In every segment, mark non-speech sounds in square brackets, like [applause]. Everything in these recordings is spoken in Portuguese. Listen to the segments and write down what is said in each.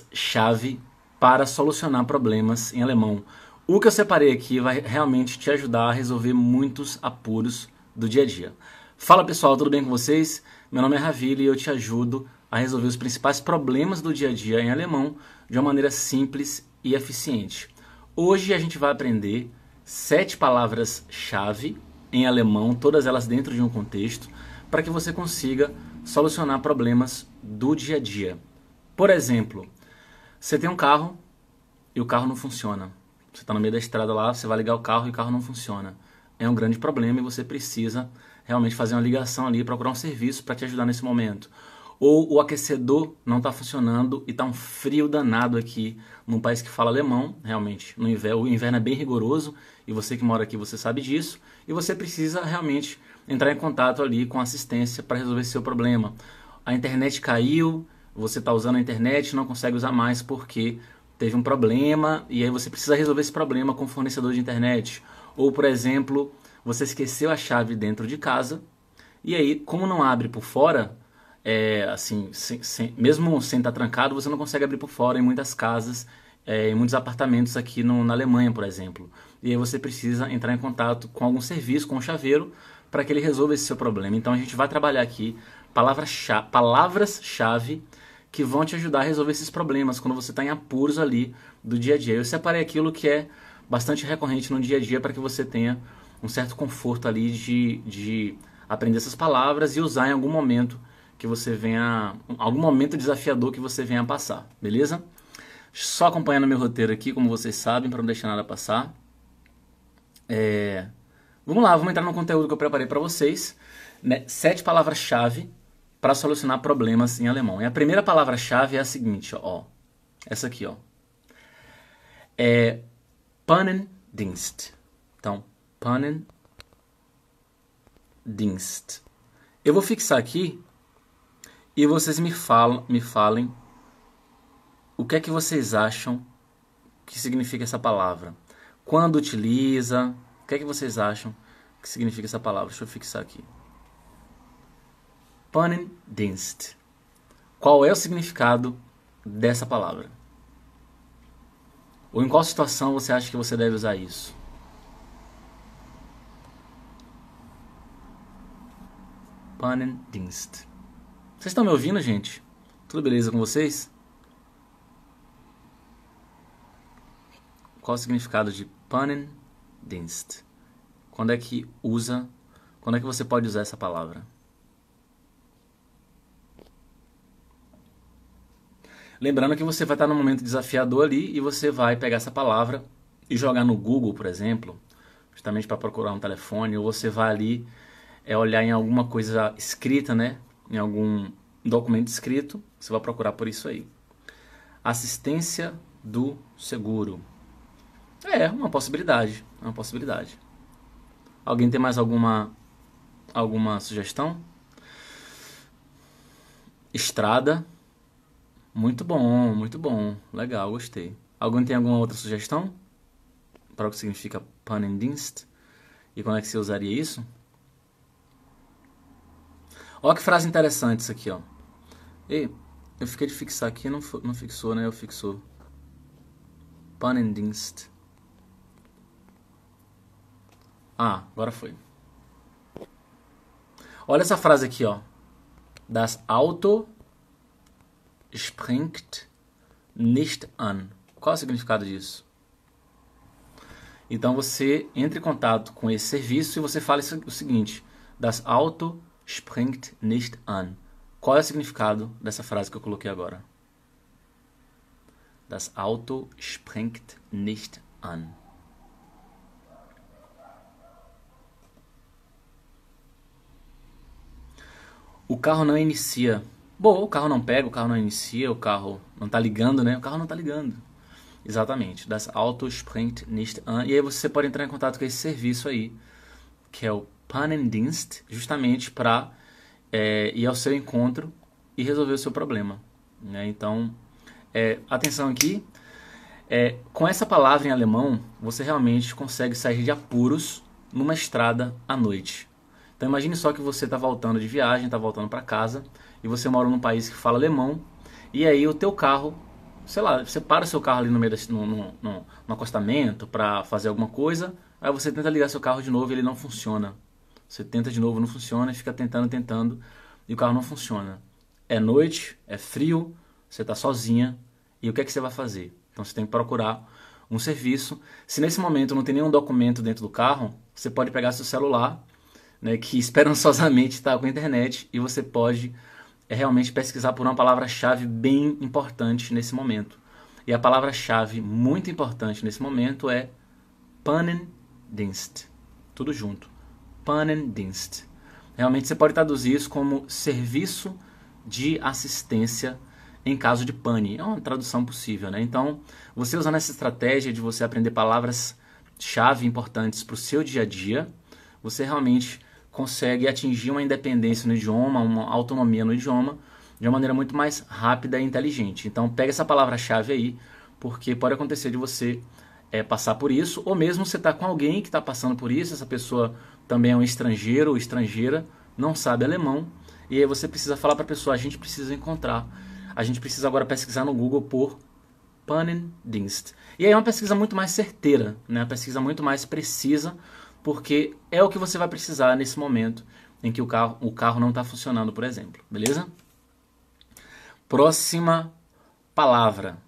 palavras-chave para solucionar problemas em alemão. O que eu separei aqui vai realmente te ajudar a resolver muitos apuros do dia a dia. Fala pessoal, tudo bem com vocês? Meu nome é Ravili e eu te ajudo a resolver os principais problemas do dia a dia em alemão de uma maneira simples e eficiente. Hoje a gente vai aprender sete palavras-chave em alemão, todas elas dentro de um contexto, para que você consiga solucionar problemas do dia a dia. Por exemplo, você tem um carro e o carro não funciona. Você está no meio da estrada lá, você vai ligar o carro e o carro não funciona. É um grande problema e você precisa realmente fazer uma ligação ali, procurar um serviço para te ajudar nesse momento. Ou o aquecedor não está funcionando e está um frio danado aqui num país que fala alemão, realmente. No inverno, o inverno é bem rigoroso e você que mora aqui você sabe disso. E você precisa realmente entrar em contato ali com assistência para resolver seu problema. A internet caiu, você está usando a internet não consegue usar mais porque teve um problema e aí você precisa resolver esse problema com o fornecedor de internet. Ou, por exemplo, você esqueceu a chave dentro de casa e aí, como não abre por fora, é, assim, sem, sem, mesmo sem estar tá trancado, você não consegue abrir por fora em muitas casas, é, em muitos apartamentos aqui no, na Alemanha, por exemplo. E aí você precisa entrar em contato com algum serviço, com o um chaveiro, para que ele resolva esse seu problema. Então a gente vai trabalhar aqui palavras-chave palavras chave palavras palavras chave que vão te ajudar a resolver esses problemas quando você está em apuros ali do dia a dia. Eu separei aquilo que é bastante recorrente no dia a dia para que você tenha um certo conforto ali de, de aprender essas palavras e usar em algum momento que você venha. algum momento desafiador que você venha passar, beleza? Só acompanhando meu roteiro aqui, como vocês sabem, para não deixar nada passar. É... Vamos lá, vamos entrar no conteúdo que eu preparei para vocês. Né? Sete palavras-chave para solucionar problemas em alemão. E a primeira palavra-chave é a seguinte, ó. Essa aqui, ó. É Pannendienst. Então, Pannendienst. Eu vou fixar aqui e vocês me falam, me falem o que é que vocês acham que significa essa palavra. Quando utiliza, o que é que vocês acham que significa essa palavra? Deixa eu fixar aqui. Pannendienst. Qual é o significado dessa palavra? Ou em qual situação você acha que você deve usar isso? Pannendienst. Vocês estão me ouvindo, gente? Tudo beleza com vocês? Qual o significado de Pannendienst? Quando é que usa? Quando é que você pode usar essa palavra? Lembrando que você vai estar num momento desafiador ali e você vai pegar essa palavra e jogar no Google, por exemplo, justamente para procurar um telefone, ou você vai ali é, olhar em alguma coisa escrita, né? Em algum documento escrito, você vai procurar por isso aí. Assistência do seguro. É, uma possibilidade, é uma possibilidade. Alguém tem mais alguma alguma sugestão? Estrada muito bom, muito bom. Legal, gostei. Alguém tem alguma outra sugestão? Para o que significa Panendienst? E quando é que você usaria isso? Olha que frase interessante isso aqui, ó. E eu fiquei de fixar aqui, não, não fixou, né? Eu fixou. Panendienst. Ah, agora foi. Olha essa frase aqui, ó. Das Auto springt nicht an. Qual é o significado disso? Então você entra em contato com esse serviço e você fala o seguinte: Das Auto springt nicht an. Qual é o significado dessa frase que eu coloquei agora? Das Auto springt nicht an. O carro não inicia Bom, o carro não pega, o carro não inicia, o carro não tá ligando, né? O carro não tá ligando. Exatamente, das Autosprint nicht an. E aí você pode entrar em contato com esse serviço aí, que é o Pannendienst, justamente para é, ir ao seu encontro e resolver o seu problema. Né? Então, é, atenção aqui. É, com essa palavra em alemão, você realmente consegue sair de apuros numa estrada à noite. Então imagine só que você está voltando de viagem, está voltando para casa e você mora num país que fala alemão, e aí o teu carro, sei lá, você para o seu carro ali no meio desse, no, no, no, no acostamento para fazer alguma coisa, aí você tenta ligar seu carro de novo e ele não funciona. Você tenta de novo, não funciona, fica tentando, tentando, e o carro não funciona. É noite, é frio, você está sozinha, e o que é que você vai fazer? Então você tem que procurar um serviço. Se nesse momento não tem nenhum documento dentro do carro, você pode pegar seu celular, né, que [laughs] esperançosamente está com a internet, e você pode é realmente pesquisar por uma palavra-chave bem importante nesse momento. E a palavra-chave muito importante nesse momento é Pannendienst. Tudo junto. Pannendienst. Realmente você pode traduzir isso como serviço de assistência em caso de pane. É uma tradução possível, né? Então, você usando essa estratégia de você aprender palavras-chave importantes para o seu dia a dia, você realmente consegue atingir uma independência no idioma, uma autonomia no idioma, de uma maneira muito mais rápida e inteligente. Então, pega essa palavra-chave aí, porque pode acontecer de você é, passar por isso, ou mesmo você está com alguém que está passando por isso, essa pessoa também é um estrangeiro ou estrangeira, não sabe alemão, e aí você precisa falar para a pessoa, a gente precisa encontrar, a gente precisa agora pesquisar no Google por Pannendienst. E aí é uma pesquisa muito mais certeira, né? uma pesquisa muito mais precisa, porque é o que você vai precisar nesse momento em que o carro, o carro não está funcionando, por exemplo. Beleza? Próxima palavra.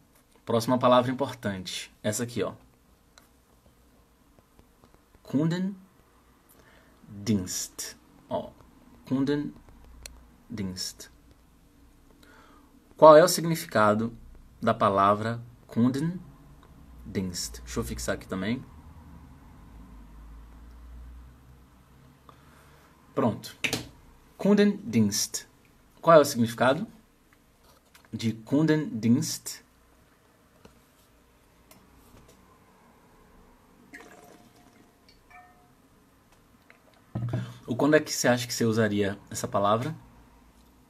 Próxima palavra importante. Essa aqui, ó. Kundendienst. Ó, Kundendienst. Qual é o significado da palavra Kundendienst? Deixa eu fixar aqui também. Pronto. Kundendienst. Qual é o significado de Kundendienst? Ou quando é que você acha que você usaria essa palavra?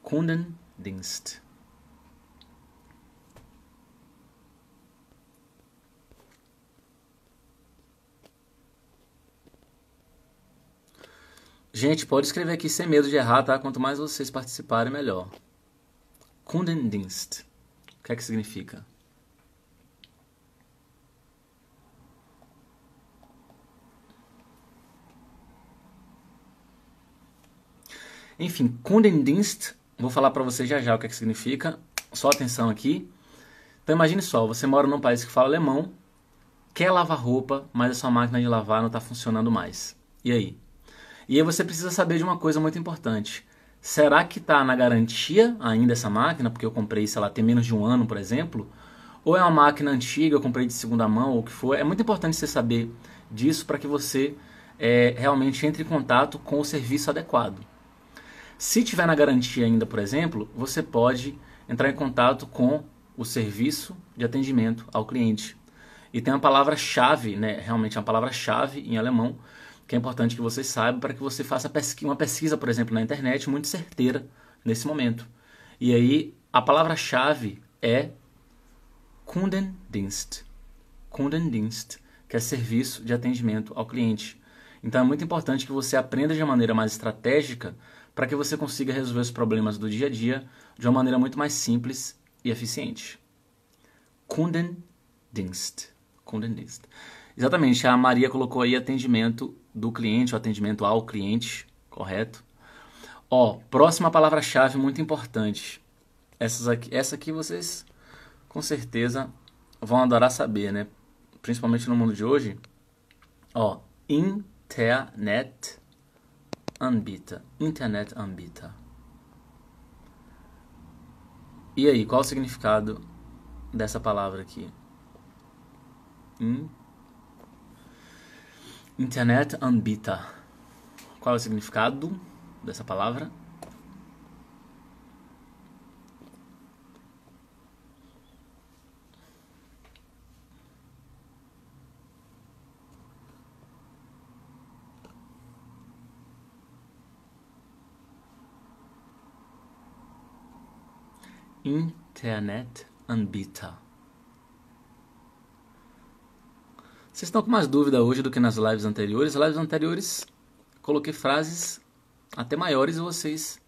Kundendienst. Gente, pode escrever aqui sem medo de errar, tá? Quanto mais vocês participarem, melhor. Kundendienst. O que é que significa? Enfim, Kundendienst, vou falar para vocês já já o que é que significa. Só atenção aqui. Então imagine só, você mora num país que fala alemão, quer lavar roupa, mas a sua máquina de lavar não está funcionando mais. E aí? E aí você precisa saber de uma coisa muito importante. Será que está na garantia ainda essa máquina, porque eu comprei, sei lá, tem menos de um ano, por exemplo? Ou é uma máquina antiga, eu comprei de segunda mão, ou o que for? É muito importante você saber disso para que você é, realmente entre em contato com o serviço adequado. Se tiver na garantia ainda, por exemplo, você pode entrar em contato com o serviço de atendimento ao cliente. E tem uma palavra-chave, né, realmente é uma palavra-chave em alemão, que é importante que você saiba para que você faça uma pesquisa, por exemplo, na internet muito certeira nesse momento. E aí a palavra-chave é Kundendienst. Kundendienst, que é serviço de atendimento ao cliente. Então é muito importante que você aprenda de uma maneira mais estratégica para que você consiga resolver os problemas do dia a dia de uma maneira muito mais simples e eficiente. Kundendienst. Kundendienst. Exatamente, a Maria colocou aí atendimento do cliente, o atendimento ao cliente, correto? Ó, próxima palavra-chave muito importante. Essas aqui, essa aqui vocês com certeza vão adorar saber, né? Principalmente no mundo de hoje. Ó, internet ambita. Internet ambita. E aí, qual o significado dessa palavra aqui? Internet Internet Anbita. Qual é o significado dessa palavra? Internet Anbita. Vocês estão com mais dúvida hoje do que nas lives anteriores. Lives anteriores coloquei frases até maiores e vocês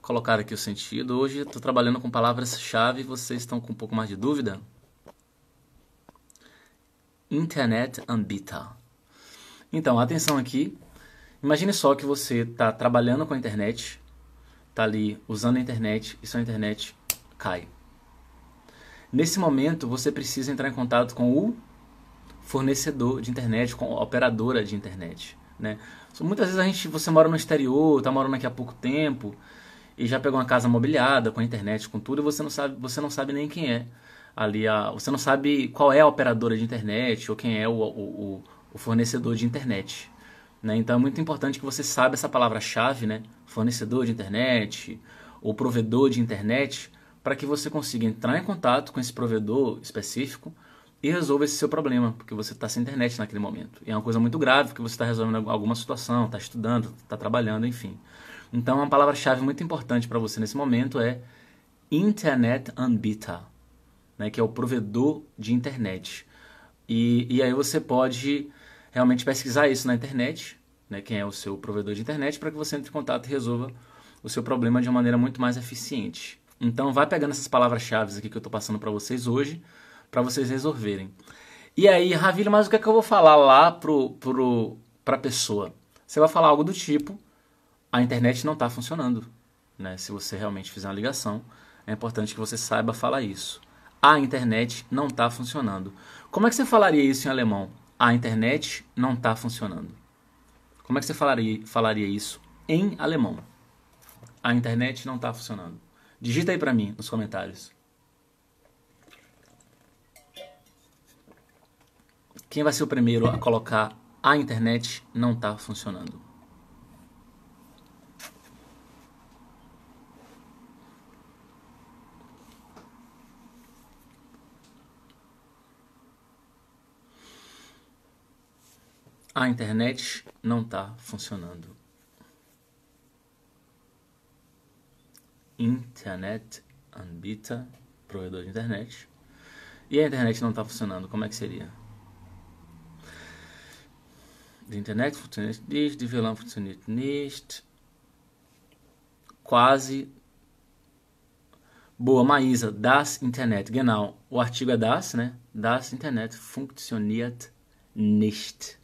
colocaram aqui o sentido. Hoje estou trabalhando com palavras-chave. Vocês estão com um pouco mais de dúvida? Internet Ambita. Então, atenção aqui. Imagine só que você está trabalhando com a internet, está ali usando a internet e sua internet cai. Nesse momento, você precisa entrar em contato com o fornecedor de internet, com operadora de internet, né? Muitas vezes a gente, você mora no exterior, está morando aqui há pouco tempo e já pegou uma casa mobiliada com internet, com tudo e você não sabe, você não sabe nem quem é ali a, você não sabe qual é a operadora de internet ou quem é o, o, o fornecedor de internet, né? Então é muito importante que você saiba essa palavra-chave, né? Fornecedor de internet ou provedor de internet para que você consiga entrar em contato com esse provedor específico e resolva esse seu problema, porque você está sem internet naquele momento. E é uma coisa muito grave, porque você está resolvendo alguma situação, está estudando, está trabalhando, enfim. Então, uma palavra-chave muito importante para você nesse momento é Internet Unbita, né, que é o provedor de internet. E, e aí você pode realmente pesquisar isso na internet, né, quem é o seu provedor de internet, para que você entre em contato e resolva o seu problema de uma maneira muito mais eficiente. Então, vai pegando essas palavras-chave aqui que eu estou passando para vocês hoje para vocês resolverem. E aí, Ravilho, mas o que é que eu vou falar lá pro, pro, pra pessoa? Você vai falar algo do tipo, a internet não está funcionando. Né? Se você realmente fizer uma ligação, é importante que você saiba falar isso. A internet não está funcionando. Como é que você falaria isso em alemão? A internet não está funcionando. Como é que você falaria, falaria isso em alemão? A internet não está funcionando. Digita aí para mim nos comentários. Quem vai ser o primeiro a colocar a internet não está funcionando? A internet não está funcionando. Internet Anbita, provedor de internet. E a internet não está funcionando, como é que seria? De internet funktioniert nicht, de violão funktioniert nicht. Quase. Boa, Maísa, das Internet, genau. O artigo é das, né? Das Internet funktioniert nicht.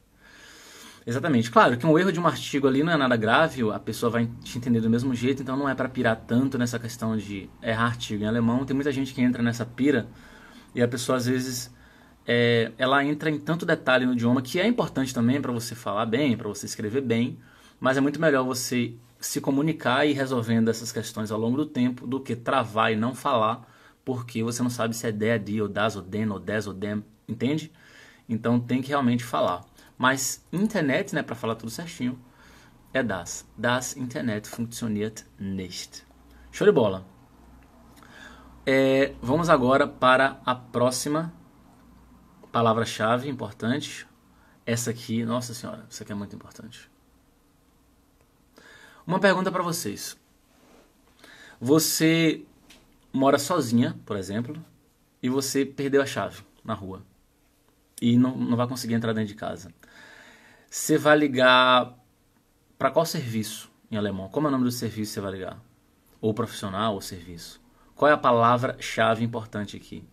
Exatamente. Claro que um erro de um artigo ali não é nada grave, a pessoa vai te entender do mesmo jeito, então não é para pirar tanto nessa questão de errar artigo em alemão. Tem muita gente que entra nessa pira e a pessoa às vezes é, ela entra em tanto detalhe no idioma que é importante também para você falar bem, para você escrever bem, mas é muito melhor você se comunicar e ir resolvendo essas questões ao longo do tempo do que travar e não falar, porque você não sabe se é de, é de, ou das, ou den, ou des, ou dem, entende? Então tem que realmente falar. Mas internet, né, para falar tudo certinho, é das. Das Internet funktioniert nicht. Show de bola! É, vamos agora para a próxima palavra-chave importante. Essa aqui, nossa senhora, isso aqui é muito importante. Uma pergunta para vocês. Você mora sozinha, por exemplo, e você perdeu a chave na rua e não, não vai conseguir entrar dentro de casa. Você vai ligar para qual serviço em alemão? Como é o nome do serviço que você vai ligar? Ou profissional ou serviço? Qual é a palavra-chave importante aqui?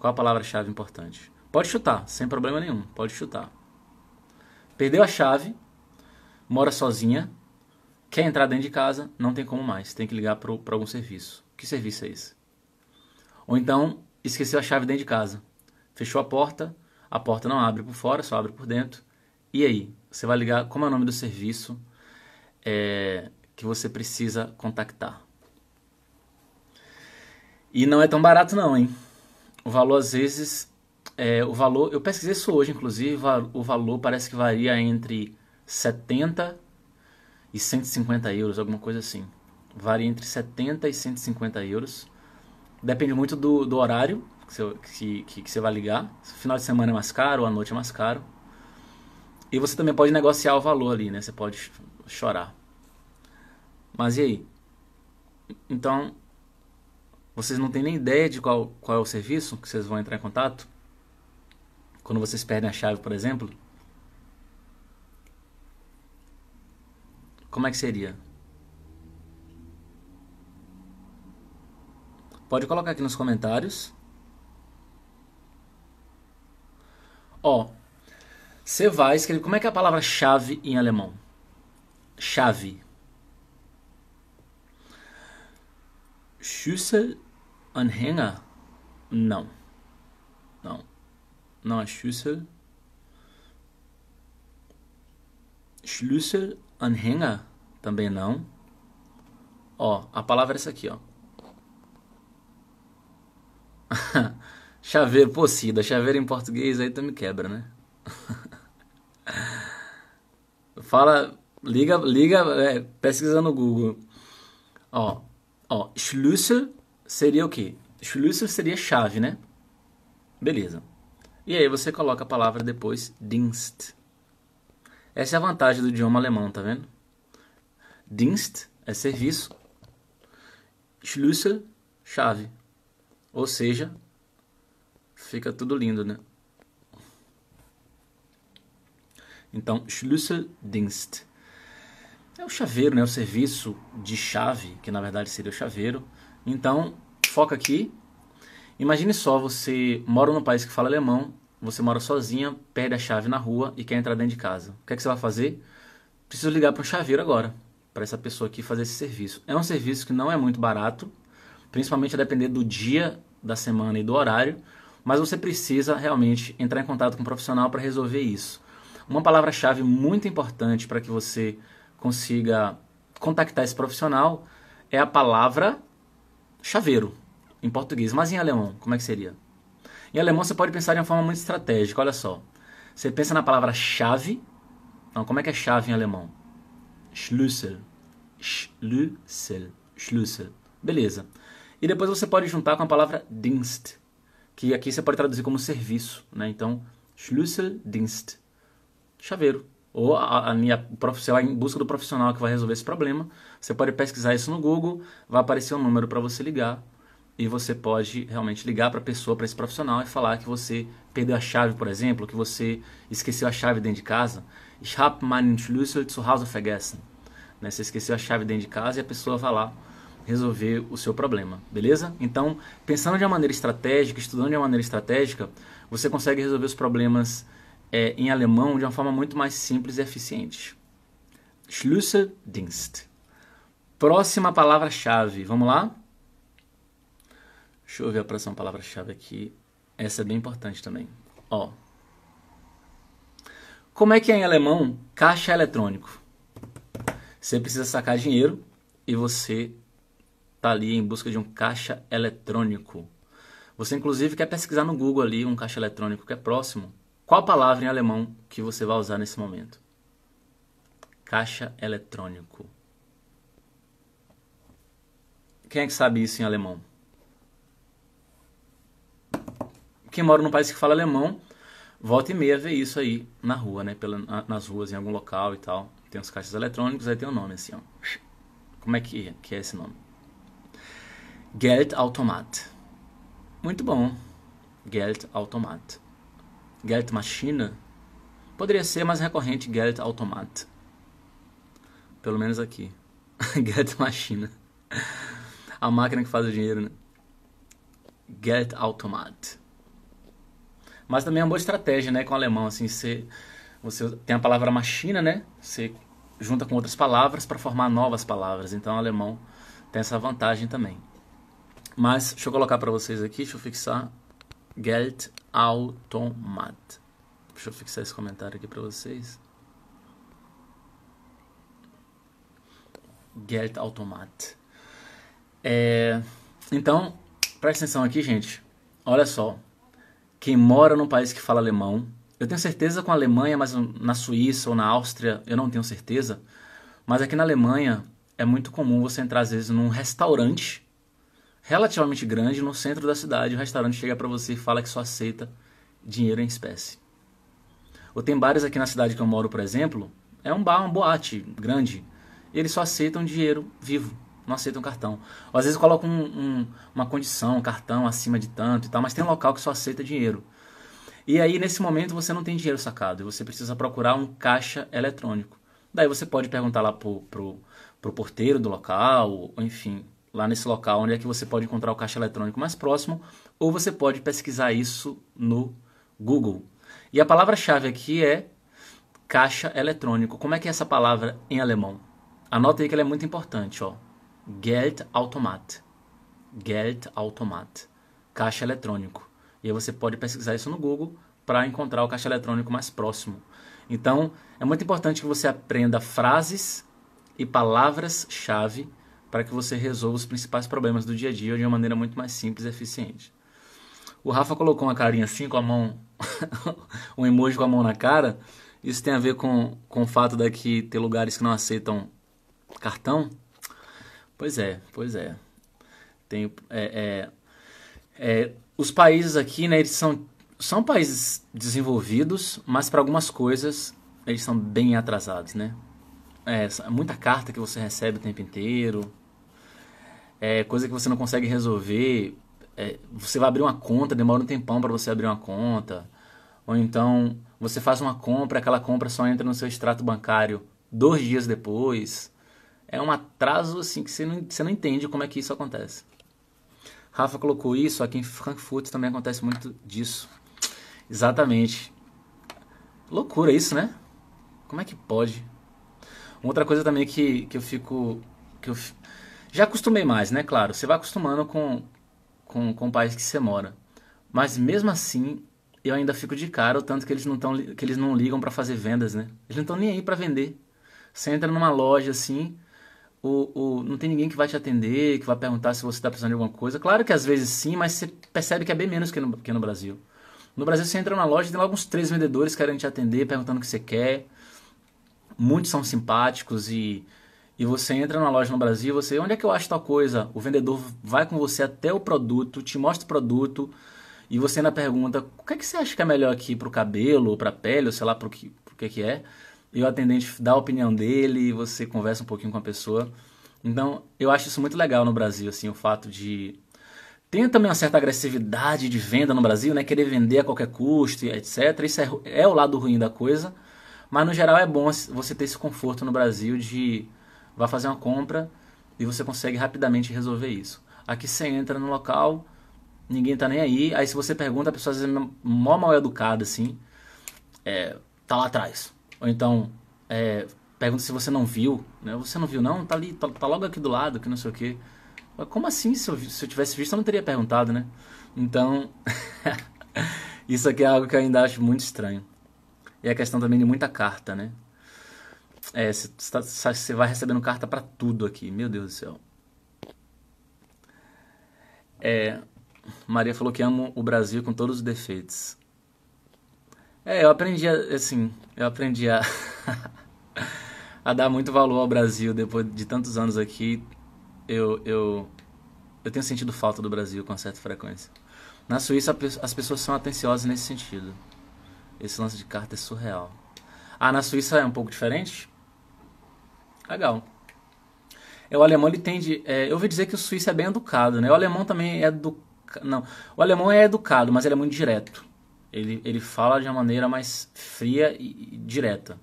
Qual a palavra-chave importante? Pode chutar, sem problema nenhum. Pode chutar. Perdeu a chave, mora sozinha, quer entrar dentro de casa, não tem como mais. Tem que ligar para algum serviço. Que serviço é esse? Ou então, esqueceu a chave dentro de casa. Fechou a porta, a porta não abre por fora, só abre por dentro. E aí? Você vai ligar, como é o nome do serviço é, que você precisa contactar? E não é tão barato não, hein? o valor às vezes, é, o valor, eu pesquisei isso hoje inclusive, o valor parece que varia entre 70 e 150 euros, alguma coisa assim. Varia entre 70 e 150 euros. Depende muito do, do horário que você, que, que, que você vai ligar. Final de semana é mais caro, a noite é mais caro. E você também pode negociar o valor ali, né? Você pode chorar. Mas e aí? Então, vocês não têm nem ideia de qual, qual é o serviço que vocês vão entrar em contato? Quando vocês perdem a chave, por exemplo? Como é que seria? Pode colocar aqui nos comentários. Ó, você vai escrever. Como é que é a palavra chave em alemão? Chave. Schüssel Anhänger? Não. Não. Não é Schlüssel. Schlüssel, Anhänger? Também não. Ó, a palavra é essa aqui, ó. [laughs] chaveiro, possida, chaveiro em português aí tu me quebra, né? [laughs] Fala, liga, liga, é, pesquisa no Google. Ó, ó, Schlüssel seria o quê? Schlüssel seria chave, né? Beleza. E aí você coloca a palavra depois Dienst. Essa é a vantagem do idioma alemão, tá vendo? Dienst é serviço. Schlüssel, chave. Ou seja, fica tudo lindo, né? Então, Schlüsseldienst. É o chaveiro, né? O serviço de chave, que na verdade seria o chaveiro. Então, foca aqui. Imagine só, você mora num país que fala alemão, você mora sozinha, perde a chave na rua e quer entrar dentro de casa. O que, é que você vai fazer? Preciso ligar para um chaveiro agora, para essa pessoa aqui fazer esse serviço. É um serviço que não é muito barato, principalmente a depender do dia da semana e do horário, mas você precisa realmente entrar em contato com um profissional para resolver isso. Uma palavra-chave muito importante para que você consiga contactar esse profissional é a palavra chaveiro, em português. Mas em alemão, como é que seria? Em alemão você pode pensar de uma forma muito estratégica, olha só. Você pensa na palavra chave. Então, como é que é chave em alemão? Schlüssel. Schlüssel. Schlüssel. Beleza. E depois você pode juntar com a palavra Dienst, que aqui você pode traduzir como serviço, né? Então, Schlüsseldienst. Chaveiro ou a, a minha, sei em busca do profissional que vai resolver esse problema. Você pode pesquisar isso no Google, vai aparecer um número para você ligar e você pode realmente ligar para a pessoa, para esse profissional e falar que você perdeu a chave, por exemplo, que você esqueceu a chave dentro de casa. Ich habe meinen Schlüssel zu Hause vergessen. Né? Você esqueceu a chave dentro de casa e a pessoa vai lá resolver o seu problema, beleza? Então, pensando de uma maneira estratégica, estudando de uma maneira estratégica, você consegue resolver os problemas é, em alemão de uma forma muito mais simples e eficiente. Schlüsseldienst. Próxima palavra-chave, vamos lá? Deixa eu ver a próxima palavra-chave aqui. Essa é bem importante também. Ó. Como é que é em alemão caixa eletrônico? Você precisa sacar dinheiro e você tá ali em busca de um caixa eletrônico. Você inclusive quer pesquisar no Google ali um caixa eletrônico que é próximo qual palavra em alemão que você vai usar nesse momento? Caixa eletrônico. Quem é que sabe isso em alemão? Quem mora num país que fala alemão, volta e meia vê isso aí na rua, né? Pela, nas ruas, em algum local e tal. Tem uns caixas eletrônicos, aí tem o um nome assim, ó. Como é que, que é esse nome? Geldautomat. Muito bom. Geldautomat. Get Machine, poderia ser mais recorrente Get Automat. Pelo menos aqui. [laughs] Get Machine. A máquina que faz o dinheiro, né? Get Automat. Mas também é uma boa estratégia, né, com o alemão, assim, você, você tem a palavra machina, né? Você junta com outras palavras para formar novas palavras. Então, o alemão tem essa vantagem também. Mas deixa eu colocar para vocês aqui, deixa eu fixar Geld Automat. Deixa eu fixar esse comentário aqui para vocês. Geld Automat. É, então, presta atenção aqui, gente. Olha só. Quem mora num país que fala alemão, eu tenho certeza com a Alemanha, mas na Suíça ou na Áustria, eu não tenho certeza. Mas aqui na Alemanha é muito comum você entrar às vezes num restaurante relativamente grande no centro da cidade. O restaurante chega para você e fala que só aceita dinheiro em espécie. Ou tem bares aqui na cidade que eu moro, por exemplo, é um bar, uma boate grande. Eles só aceitam dinheiro vivo, não aceitam cartão. Ou às vezes colocam um, um, uma condição, um cartão acima de tanto e tal, mas tem um local que só aceita dinheiro. E aí, nesse momento, você não tem dinheiro sacado e você precisa procurar um caixa eletrônico. Daí você pode perguntar lá pro, pro, pro porteiro do local, enfim, lá nesse local onde é que você pode encontrar o caixa eletrônico mais próximo, ou você pode pesquisar isso no Google. E a palavra-chave aqui é caixa eletrônico. Como é que é essa palavra em alemão? Anota aí que ela é muito importante, ó. Geldautomat. Geldautomat. Caixa eletrônico. E aí você pode pesquisar isso no Google para encontrar o caixa eletrônico mais próximo. Então, é muito importante que você aprenda frases e palavras-chave para que você resolva os principais problemas do dia a dia de uma maneira muito mais simples e eficiente. O Rafa colocou uma carinha assim com a mão, [laughs] um emoji com a mão na cara. Isso tem a ver com, com o fato daqui ter lugares que não aceitam cartão? Pois é, pois é. Tem, é, é, é os países aqui, né, eles são, são países desenvolvidos, mas para algumas coisas eles são bem atrasados, né? É, muita carta que você recebe o tempo inteiro, é, coisa que você não consegue resolver. É, você vai abrir uma conta, demora um tempão para você abrir uma conta. Ou então você faz uma compra, aquela compra só entra no seu extrato bancário dois dias depois. É um atraso assim que você não, você não entende como é que isso acontece. Rafa colocou isso, aqui em Frankfurt também acontece muito disso. Exatamente. Loucura isso, né? Como é que pode? Uma outra coisa também que, que eu fico. Que eu, já acostumei mais, né? Claro, você vai acostumando com, com, com o país que você mora. Mas mesmo assim, eu ainda fico de cara o tanto que eles não, tão, que eles não ligam para fazer vendas, né? Eles não estão nem aí para vender. Você entra numa loja assim, o, o, não tem ninguém que vai te atender, que vai perguntar se você está precisando de alguma coisa. Claro que às vezes sim, mas você percebe que é bem menos que no, que no Brasil. No Brasil, você entra numa loja e tem logo uns três vendedores querendo te atender, perguntando o que você quer. Muitos são simpáticos e e você entra na loja no Brasil, você, onde é que eu acho tal coisa? O vendedor vai com você até o produto, te mostra o produto e você ainda pergunta, o que, é que você acha que é melhor aqui para o cabelo, para a pele, ou sei lá para o que, pro que, que é? E o atendente dá a opinião dele, e você conversa um pouquinho com a pessoa. Então, eu acho isso muito legal no Brasil, assim, o fato de... Tem também uma certa agressividade de venda no Brasil, né? Querer vender a qualquer custo, etc. Isso é, é o lado ruim da coisa. Mas, no geral, é bom você ter esse conforto no Brasil de vai fazer uma compra e você consegue rapidamente resolver isso. Aqui você entra no local, ninguém tá nem aí, aí se você pergunta, a pessoa às vezes é mó mal educada assim, é, tá lá atrás. Ou então, é, pergunta se você não viu, né? Você não viu não? Tá ali, tá, tá logo aqui do lado, que não sei o quê. Como assim? Se eu, se eu tivesse visto, eu não teria perguntado, né? Então, [laughs] isso aqui é algo que eu ainda acho muito estranho. E a questão também de muita carta, né? É, você, vai recebendo carta para tudo aqui, meu Deus do céu. É, Maria falou que amo o Brasil com todos os defeitos. É, eu aprendi a, assim, eu aprendi a, [laughs] a dar muito valor ao Brasil depois de tantos anos aqui. Eu, eu, eu tenho sentido falta do Brasil com certa frequência. Na Suíça, as pessoas são atenciosas nesse sentido. Esse lance de carta é surreal. Ah, na Suíça é um pouco diferente? Legal. É, o alemão ele tende. É, eu ouvi dizer que o suíço é bem educado, né? O alemão também é educado. Não, o alemão é educado, mas ele é muito direto. Ele, ele fala de uma maneira mais fria e, e direta.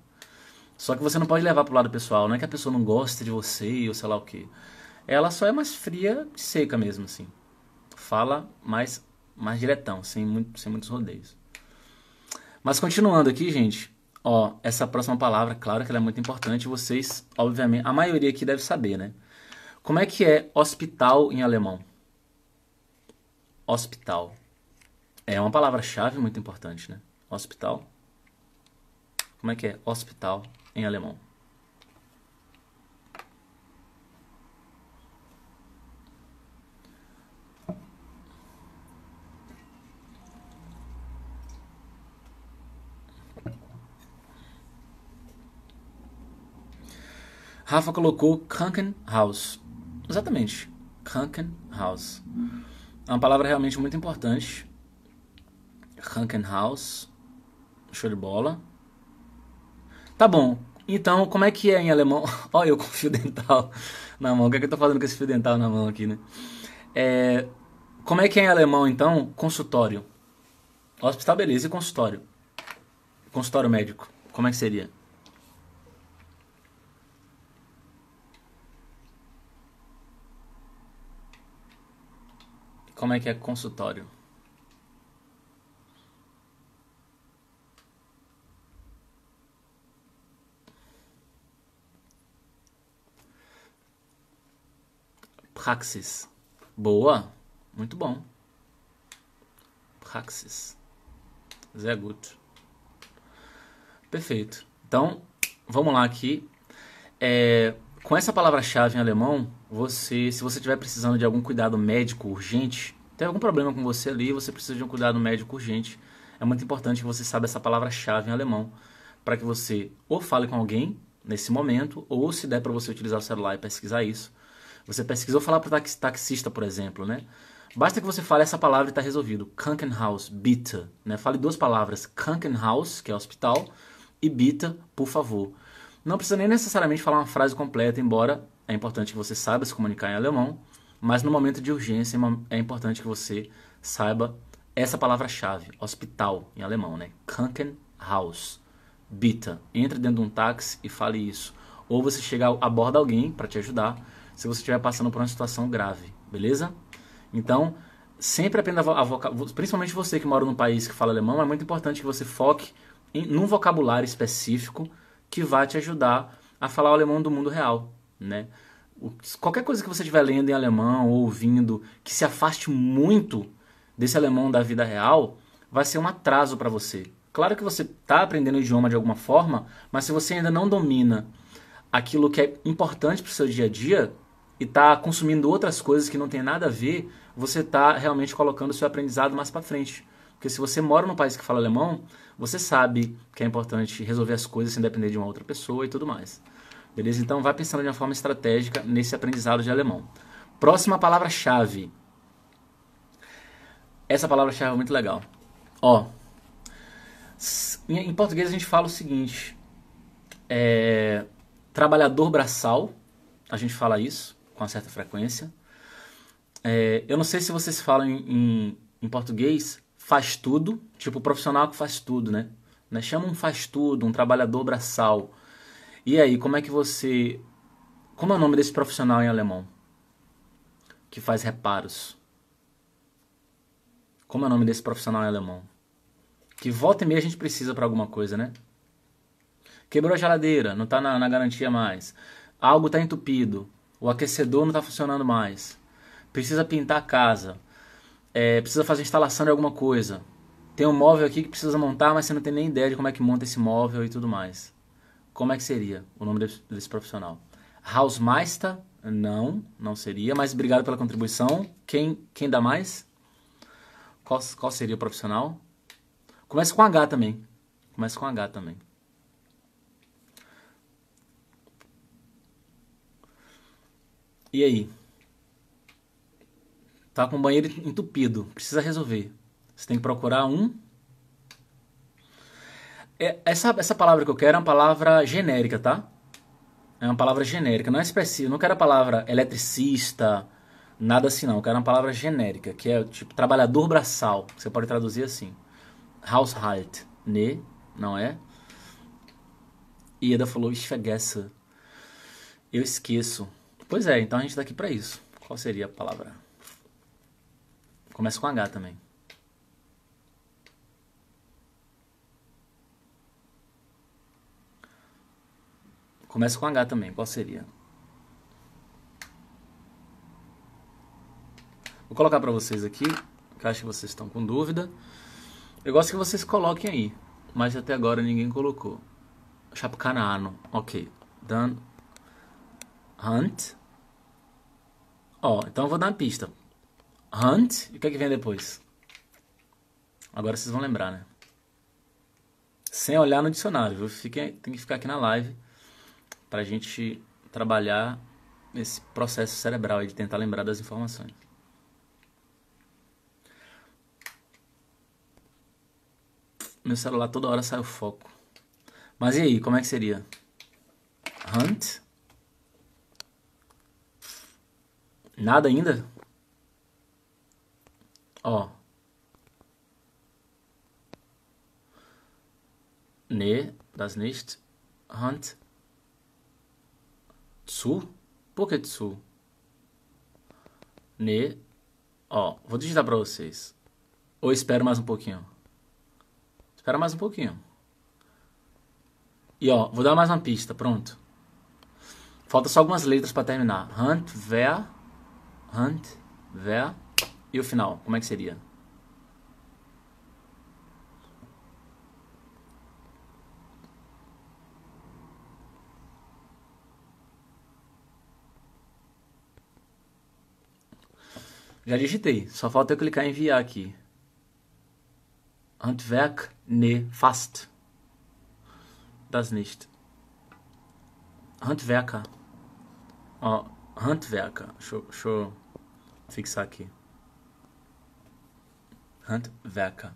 Só que você não pode levar pro lado pessoal, não é que a pessoa não gosta de você ou sei lá o que. Ela só é mais fria e seca mesmo, assim. Fala mais, mais diretão, sem, muito, sem muitos rodeios. Mas continuando aqui, gente. Ó, essa próxima palavra, claro que ela é muito importante, vocês, obviamente, a maioria aqui deve saber, né? Como é que é hospital em alemão? Hospital. É uma palavra-chave muito importante, né? Hospital. Como é que é hospital em alemão? Rafa colocou Krankenhaus, Exatamente. Krankenhaus. É uma palavra realmente muito importante. Krankenhaus, Show de bola. Tá bom. Então, como é que é em alemão? Olha, [laughs] eu com fio dental na mão. O que é que eu tô fazendo com esse fio dental na mão aqui, né? É, como é que é em alemão, então? Consultório. Hospital, beleza. E consultório? Consultório médico. Como é que seria? Como é que é consultório? Praxis. Boa. Muito bom. Praxis. Zé Guto. Perfeito. Então, vamos lá aqui. É, com essa palavra-chave em alemão, você, se você estiver precisando de algum cuidado médico urgente, tem algum problema com você ali, você precisa de um cuidado médico urgente, é muito importante que você saiba essa palavra-chave em alemão para que você ou fale com alguém nesse momento, ou se der para você utilizar o celular e pesquisar isso. Você pesquisou falar para o taxista, por exemplo, né? Basta que você fale essa palavra e está resolvido. Krankenhaus, bitte. Né? Fale duas palavras. Krankenhaus, que é hospital, e bitte, por favor. Não precisa nem necessariamente falar uma frase completa, embora é importante que você saiba se comunicar em alemão, mas no momento de urgência é, é importante que você saiba essa palavra-chave, hospital em alemão, né? Krankenhaus. Bita, entre dentro de um táxi e fale isso. Ou você chegar a bordo alguém para te ajudar, se você estiver passando por uma situação grave, beleza? Então, sempre aprenda a vocabulário, principalmente você que mora num país que fala alemão, é muito importante que você foque em, num vocabulário específico que vai te ajudar a falar o alemão do mundo real, né? Qualquer coisa que você estiver lendo em alemão ou ouvindo que se afaste muito desse alemão da vida real, vai ser um atraso para você. Claro que você está aprendendo o idioma de alguma forma, mas se você ainda não domina aquilo que é importante para o seu dia a dia e está consumindo outras coisas que não tem nada a ver, você está realmente colocando o seu aprendizado mais para frente. Porque se você mora num país que fala alemão, você sabe que é importante resolver as coisas sem depender de uma outra pessoa e tudo mais. Beleza? Então vá pensando de uma forma estratégica nesse aprendizado de alemão. Próxima palavra-chave. Essa palavra-chave é muito legal. Ó. Em português a gente fala o seguinte: é, trabalhador braçal, a gente fala isso com certa frequência. É, eu não sei se vocês falam em, em, em português faz tudo, tipo o profissional que faz tudo, né? né? Chama um faz tudo, um trabalhador braçal. E aí, como é que você. Como é o nome desse profissional em alemão? Que faz reparos. Como é o nome desse profissional em alemão? Que volta e meia a gente precisa para alguma coisa, né? Quebrou a geladeira, não tá na, na garantia mais. Algo tá entupido. O aquecedor não tá funcionando mais. Precisa pintar a casa é, precisa fazer instalação de alguma coisa. Tem um móvel aqui que precisa montar, mas você não tem nem ideia de como é que monta esse móvel e tudo mais. Como é que seria o nome desse, desse profissional? Hausmeister? Não, não seria, mas obrigado pela contribuição. Quem, quem dá mais? Qual, qual seria o profissional? Começa com H também. Começa com H também. E aí? tá com o banheiro entupido, precisa resolver. Você tem que procurar um. É, essa, essa palavra que eu quero é uma palavra genérica, tá? É uma palavra genérica, não é expressiva. Não quero a palavra eletricista, nada assim, não. Eu quero uma palavra genérica, que é tipo trabalhador braçal. Você pode traduzir assim: Haushalt, né? Não é? E Eda falou: Ich vergesse. É eu esqueço. Pois é, então a gente tá aqui pra isso. Qual seria a palavra? Começa com H também. Começa com H também, qual seria? Vou colocar para vocês aqui, que acho que vocês estão com dúvida. Eu gosto que vocês coloquem aí, mas até agora ninguém colocou. Chapucanaano, ok. Dan Hunt. Ó, oh, então eu vou dar uma pista. Hunt. E o que é que vem depois? Agora vocês vão lembrar, né? Sem olhar no dicionário, viu? Fiquem, tem que ficar aqui na live pra gente trabalhar esse processo cerebral de tentar lembrar das informações. Meu celular toda hora sai o foco. Mas e aí, como é que seria? Hunt? Nada ainda? Ó. Ne, das nicht. Hand. Zu? Por que zu? Ne. Ó, vou digitar pra vocês. Ou espero mais um pouquinho. Espera mais um pouquinho. E ó, vou dar mais uma pista, pronto. Falta só algumas letras para terminar. Hand, wer, hand, wer. E o final, como é que seria? Já digitei, só falta eu clicar em enviar aqui. Handwerk ne fast. Das nicht. Handwerker. Ó, ah, Handwerker. deixa eu fixar aqui. Handwerker.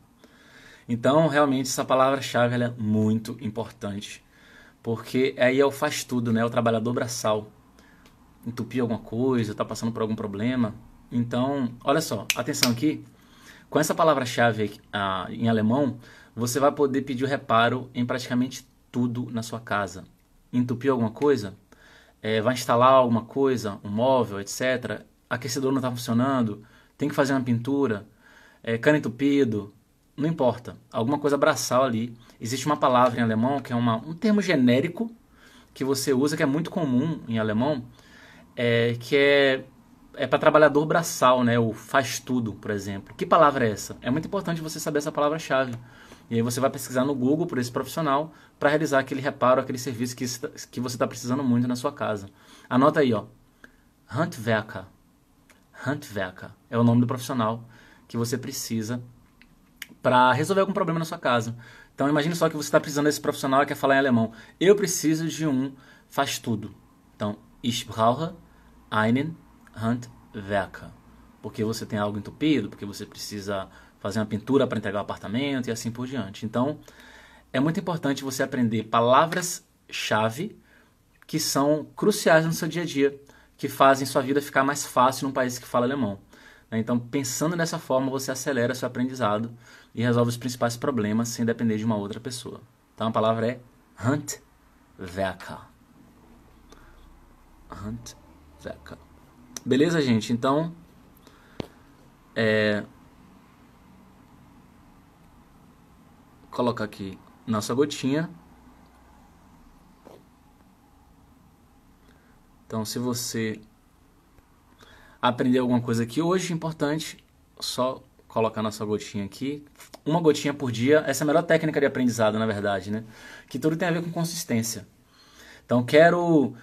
Então, realmente, essa palavra-chave é muito importante, porque aí é o faz tudo, né? É o trabalhador braçal. Entupir alguma coisa, tá passando por algum problema. Então, olha só, atenção aqui. Com essa palavra-chave ah, em alemão, você vai poder pedir reparo em praticamente tudo na sua casa. Entupiu alguma coisa? É, vai instalar alguma coisa, um móvel, etc. Aquecedor não está funcionando? Tem que fazer uma pintura? é, cano entupido, não importa, alguma coisa braçal ali. Existe uma palavra em alemão que é uma, um termo genérico que você usa, que é muito comum em alemão, é, que é, é para trabalhador braçal, né? O faz tudo, por exemplo. Que palavra é essa? É muito importante você saber essa palavra-chave. E aí você vai pesquisar no Google por esse profissional para realizar aquele reparo, aquele serviço que, que você está precisando muito na sua casa. Anota aí, ó. Handwerker. Handwerker é o nome do profissional que você precisa para resolver algum problema na sua casa. Então imagine só que você está precisando desse profissional que quer falar em alemão. Eu preciso de um faz tudo. Então, ich brauche einen Handwerker. Porque você tem algo entupido, porque você precisa fazer uma pintura para entregar o um apartamento e assim por diante. Então, é muito importante você aprender palavras-chave que são cruciais no seu dia a dia, que fazem sua vida ficar mais fácil num país que fala alemão. Né? Então, pensando dessa forma, você acelera seu aprendizado e resolve os principais problemas sem depender de uma outra pessoa. Então, a palavra é Handwerker. Handwerker. Beleza, gente? Então, é... Coloca aqui nossa gotinha. Então, se você aprender alguma coisa aqui hoje, importante, só colocar nossa gotinha aqui. Uma gotinha por dia, essa é a melhor técnica de aprendizado, na verdade, né? Que tudo tem a ver com consistência. Então, quero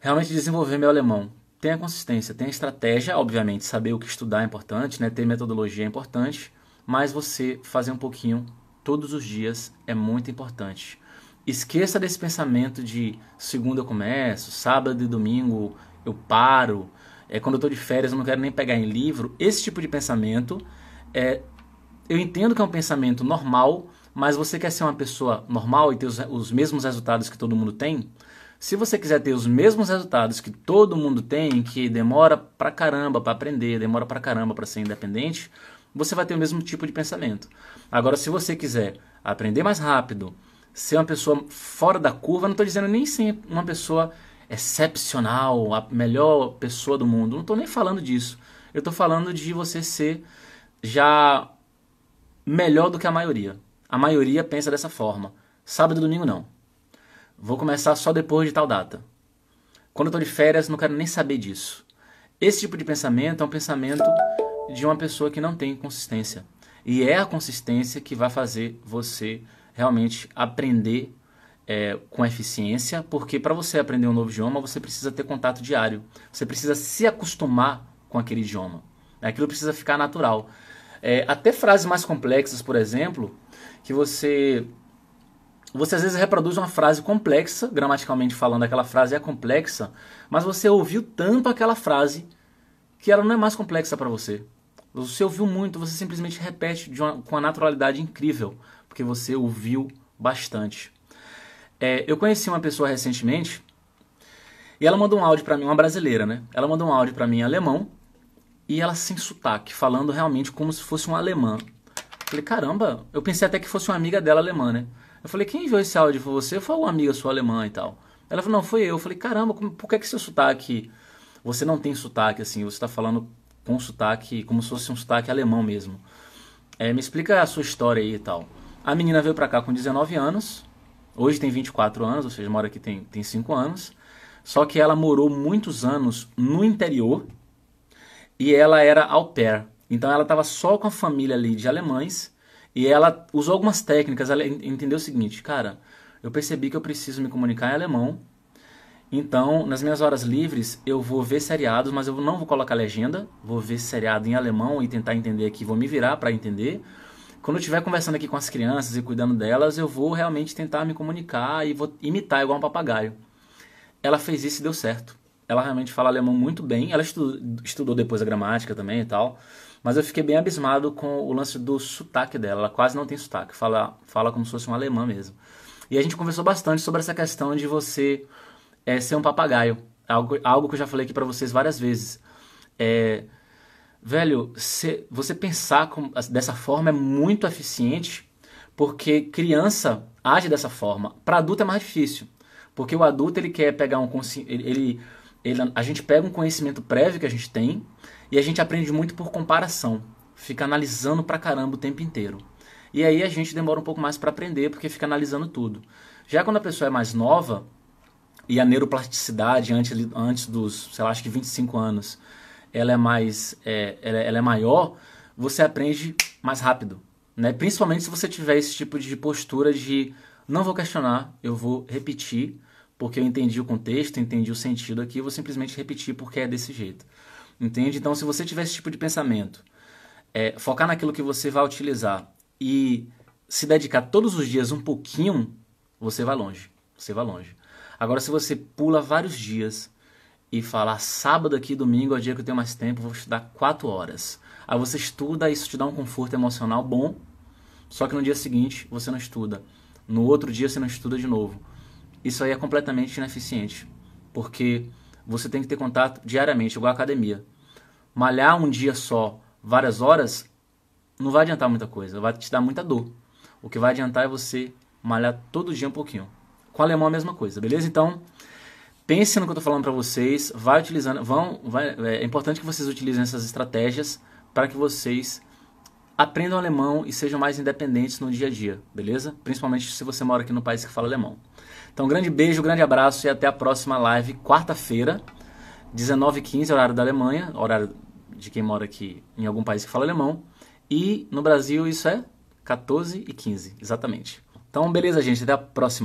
realmente desenvolver meu alemão. Tenha consistência, tenha estratégia, obviamente, saber o que estudar é importante, né? Ter metodologia é importante, mas você fazer um pouquinho todos os dias é muito importante. Esqueça desse pensamento de segunda eu começo, sábado e domingo eu paro é, quando eu estou de férias eu não quero nem pegar em livro. Esse tipo de pensamento, é, eu entendo que é um pensamento normal, mas você quer ser uma pessoa normal e ter os, os mesmos resultados que todo mundo tem? Se você quiser ter os mesmos resultados que todo mundo tem, que demora pra caramba para aprender, demora pra caramba para ser independente, você vai ter o mesmo tipo de pensamento. Agora, se você quiser aprender mais rápido, ser uma pessoa fora da curva, não estou dizendo nem ser uma pessoa excepcional, a melhor pessoa do mundo. Não estou nem falando disso. Eu estou falando de você ser já melhor do que a maioria. A maioria pensa dessa forma. Sábado e domingo não. Vou começar só depois de tal data. Quando eu estou de férias, não quero nem saber disso. Esse tipo de pensamento é um pensamento de uma pessoa que não tem consistência. E é a consistência que vai fazer você realmente aprender é, com eficiência, porque para você aprender um novo idioma você precisa ter contato diário, você precisa se acostumar com aquele idioma, aquilo precisa ficar natural. É, até frases mais complexas, por exemplo, que você você às vezes reproduz uma frase complexa, gramaticalmente falando, aquela frase é complexa, mas você ouviu tanto aquela frase que ela não é mais complexa para você. Você ouviu muito, você simplesmente repete uma, com uma naturalidade incrível, porque você ouviu bastante. É, eu conheci uma pessoa recentemente e ela mandou um áudio para mim, uma brasileira, né? Ela mandou um áudio para mim em alemão e ela sem sotaque, falando realmente como se fosse um alemão. Eu falei, caramba, eu pensei até que fosse uma amiga dela alemã, né? Eu falei, quem enviou esse áudio? Foi você? Foi uma amiga sua alemã e tal? Ela falou, não, foi eu. Eu falei, caramba, como, por que, é que seu sotaque. Você não tem sotaque assim, você tá falando com sotaque, como se fosse um sotaque alemão mesmo. É, me explica a sua história aí e tal. A menina veio pra cá com 19 anos, Hoje tem 24 anos, ou seja, mora aqui tem, tem 5 anos. Só que ela morou muitos anos no interior e ela era au pair. Então ela estava só com a família ali de alemães e ela usou algumas técnicas. Ela entendeu o seguinte, cara, eu percebi que eu preciso me comunicar em alemão. Então, nas minhas horas livres, eu vou ver seriados, mas eu não vou colocar legenda. Vou ver seriado em alemão e tentar entender aqui. Vou me virar para entender quando eu estiver conversando aqui com as crianças e cuidando delas, eu vou realmente tentar me comunicar e vou imitar igual um papagaio. Ela fez isso e deu certo. Ela realmente fala alemão muito bem. Ela estudou, estudou depois a gramática também e tal. Mas eu fiquei bem abismado com o lance do sotaque dela. Ela quase não tem sotaque. Fala, fala como se fosse um alemã mesmo. E a gente conversou bastante sobre essa questão de você é, ser um papagaio. Algo, algo que eu já falei aqui para vocês várias vezes. É, Velho, se, você pensar com, dessa forma é muito eficiente, porque criança age dessa forma. Para adulto é mais difícil, porque o adulto ele quer pegar um ele, ele, ele, a gente pega um conhecimento prévio que a gente tem e a gente aprende muito por comparação, fica analisando pra caramba o tempo inteiro. E aí a gente demora um pouco mais para aprender porque fica analisando tudo. Já quando a pessoa é mais nova e a neuroplasticidade antes, antes dos, sei lá, acho que 25 anos, ela é mais é, ela, ela, é maior, você aprende mais rápido, né? Principalmente se você tiver esse tipo de postura de não vou questionar, eu vou repetir porque eu entendi o contexto, entendi o sentido aqui, eu vou simplesmente repetir porque é desse jeito. Entende? Então, se você tiver esse tipo de pensamento, é, focar naquilo que você vai utilizar e se dedicar todos os dias um pouquinho, você vai longe. Você vai longe. Agora, se você pula vários dias, e falar sábado aqui, domingo é o dia que eu tenho mais tempo, vou estudar quatro horas. Aí você estuda, isso te dá um conforto emocional bom, só que no dia seguinte você não estuda. No outro dia você não estuda de novo. Isso aí é completamente ineficiente, porque você tem que ter contato diariamente, igual a academia. Malhar um dia só, várias horas, não vai adiantar muita coisa, vai te dar muita dor. O que vai adiantar é você malhar todo dia um pouquinho. Com o alemão é a mesma coisa, beleza? Então, Pense no que eu estou falando para vocês, vai utilizando, vão, vai, é, é importante que vocês utilizem essas estratégias para que vocês aprendam alemão e sejam mais independentes no dia a dia, beleza? Principalmente se você mora aqui no país que fala alemão. Então, grande beijo, grande abraço e até a próxima live, quarta-feira, 19h15, horário da Alemanha, horário de quem mora aqui em algum país que fala alemão. E no Brasil isso é 14 h 15, exatamente. Então, beleza, gente, até a próxima.